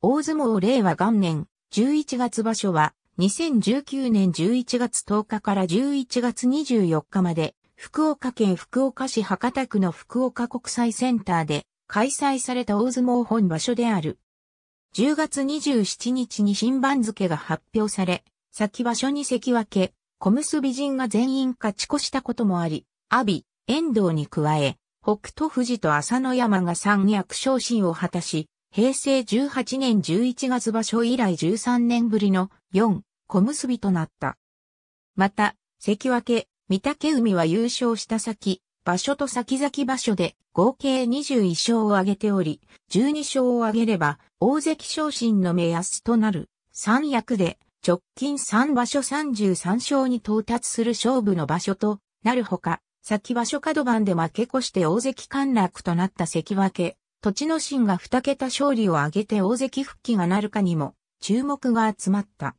大相撲令和元年11月場所は2019年11月10日から11月24日まで福岡県福岡市博多区の福岡国際センターで開催された大相撲本場所である。10月27日に新番付が発表され、先場所に関脇、小結陣が全員勝ち越したこともあり、阿炎、遠藤に加え、北斗富士と浅野山が三役昇進を果たし、平成18年11月場所以来13年ぶりの4小結となった。また、関脇、御嶽海は優勝した先、場所と先々場所で合計21勝を挙げており、12勝を挙げれば大関昇進の目安となる三役で直近3場所33勝に到達する勝負の場所となるほか、先場所角番で負け越して大関陥落となった関脇、土地の神が二桁勝利を挙げて大関復帰がなるかにも注目が集まった。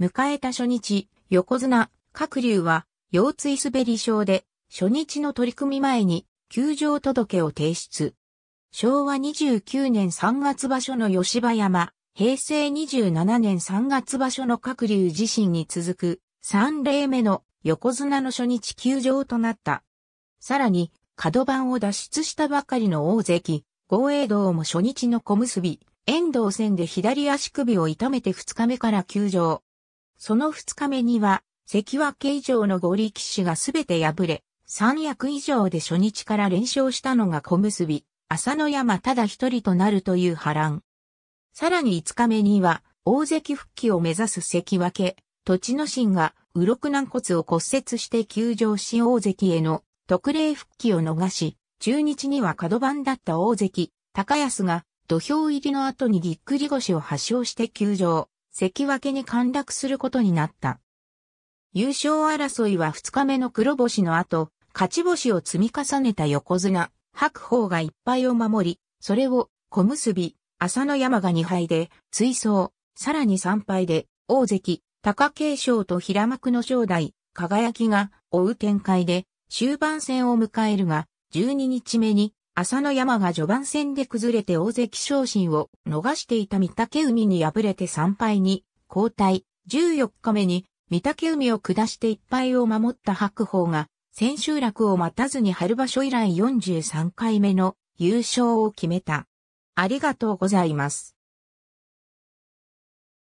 迎えた初日、横綱、各竜は、腰椎滑り症で、初日の取り組み前に、休場届を提出。昭和29年3月場所の吉葉山、平成27年3月場所の各竜自身に続く、3例目の横綱の初日休場となった。さらに、角番を脱出したばかりの大関、豪栄道も初日の小結、遠藤戦で左足首を痛めて2日目から休場。その2日目には、関脇以上の五力士がすべて敗れ、三役以上で初日から連勝したのが小結、朝野山ただ一人となるという波乱。さらに5日目には、大関復帰を目指す関脇、栃野心が、うろく軟骨を骨折して休場し大関への特例復帰を逃し、中日には角番だった大関、高安が、土俵入りの後にぎっくり腰を発症して休場、関脇に陥落することになった。優勝争いは2日目の黒星の後、勝ち星を積み重ねた横綱、白鵬が一敗を守り、それを小結、朝の山が2敗で、追走、さらに3敗で、大関、貴景勝と平幕の正代、輝が追う展開で、終盤戦を迎えるが、12日目に、朝の山が序盤戦で崩れて大関昇進を逃していた御嶽海に敗れて3敗に交代。14日目に御嶽海を下して1敗を守った白鵬が千秋楽を待たずに春場所以来43回目の優勝を決めた。ありがとうございます。